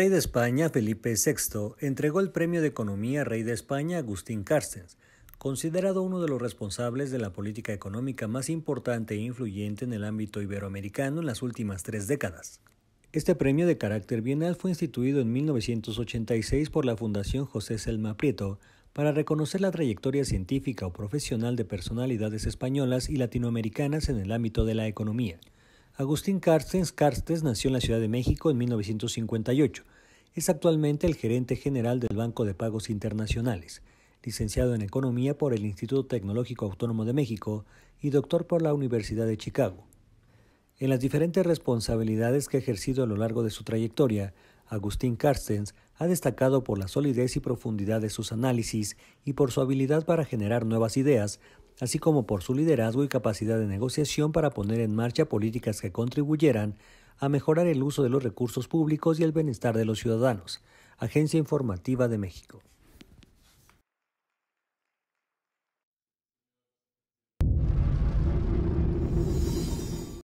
rey de España, Felipe VI, entregó el Premio de Economía Rey de España a Agustín Carstens, considerado uno de los responsables de la política económica más importante e influyente en el ámbito iberoamericano en las últimas tres décadas. Este premio de carácter bienal fue instituido en 1986 por la Fundación José Selma Prieto para reconocer la trayectoria científica o profesional de personalidades españolas y latinoamericanas en el ámbito de la economía. Agustín Carstens Carstens nació en la Ciudad de México en 1958. Es actualmente el gerente general del Banco de Pagos Internacionales, licenciado en Economía por el Instituto Tecnológico Autónomo de México y doctor por la Universidad de Chicago. En las diferentes responsabilidades que ha ejercido a lo largo de su trayectoria, Agustín Carstens ha destacado por la solidez y profundidad de sus análisis y por su habilidad para generar nuevas ideas, así como por su liderazgo y capacidad de negociación para poner en marcha políticas que contribuyeran a mejorar el uso de los recursos públicos y el bienestar de los ciudadanos. Agencia Informativa de México.